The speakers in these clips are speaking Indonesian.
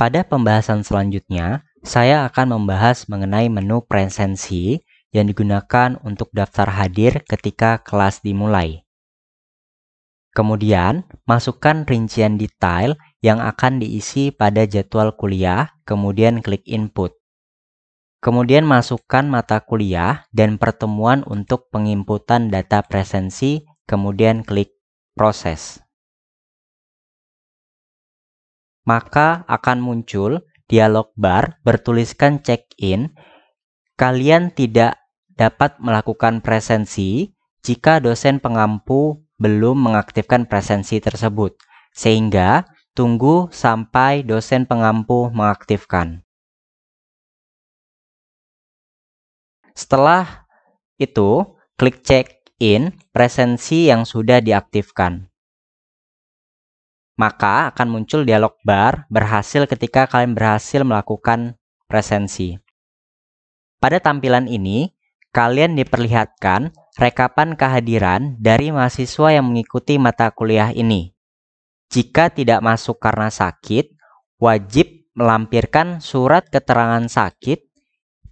Pada pembahasan selanjutnya, saya akan membahas mengenai menu presensi yang digunakan untuk daftar hadir ketika kelas dimulai. Kemudian, masukkan rincian detail yang akan diisi pada jadwal kuliah, kemudian klik input. Kemudian masukkan mata kuliah dan pertemuan untuk penginputan data presensi, kemudian klik proses maka akan muncul dialog bar bertuliskan check-in. Kalian tidak dapat melakukan presensi jika dosen pengampu belum mengaktifkan presensi tersebut, sehingga tunggu sampai dosen pengampu mengaktifkan. Setelah itu, klik check-in presensi yang sudah diaktifkan maka akan muncul dialog bar berhasil ketika kalian berhasil melakukan presensi. Pada tampilan ini, kalian diperlihatkan rekapan kehadiran dari mahasiswa yang mengikuti mata kuliah ini. Jika tidak masuk karena sakit, wajib melampirkan surat keterangan sakit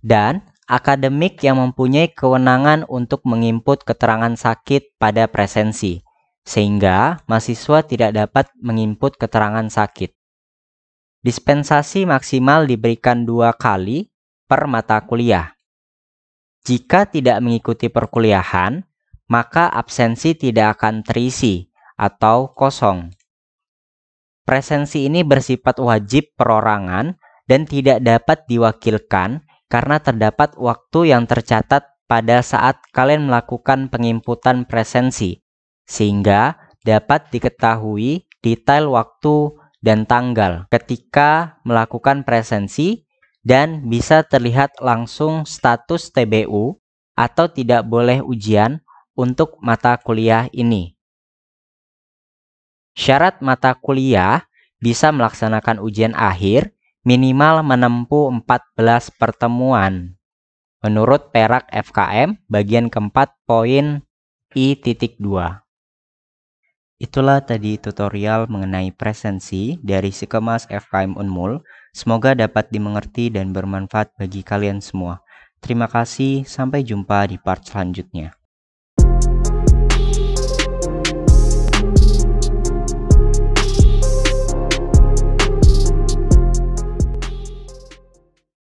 dan akademik yang mempunyai kewenangan untuk menginput keterangan sakit pada presensi sehingga mahasiswa tidak dapat menginput keterangan sakit. Dispensasi maksimal diberikan dua kali per mata kuliah. Jika tidak mengikuti perkuliahan, maka absensi tidak akan terisi atau kosong. Presensi ini bersifat wajib perorangan dan tidak dapat diwakilkan karena terdapat waktu yang tercatat pada saat kalian melakukan penginputan presensi sehingga dapat diketahui detail waktu dan tanggal ketika melakukan presensi dan bisa terlihat langsung status TBU atau tidak boleh ujian untuk mata kuliah ini. Syarat mata kuliah bisa melaksanakan ujian akhir minimal menempuh 14 pertemuan. Menurut Perak FKM bagian keempat poin I.2. Itulah tadi tutorial mengenai presensi dari Sikemas FKM Unmul. Semoga dapat dimengerti dan bermanfaat bagi kalian semua. Terima kasih, sampai jumpa di part selanjutnya.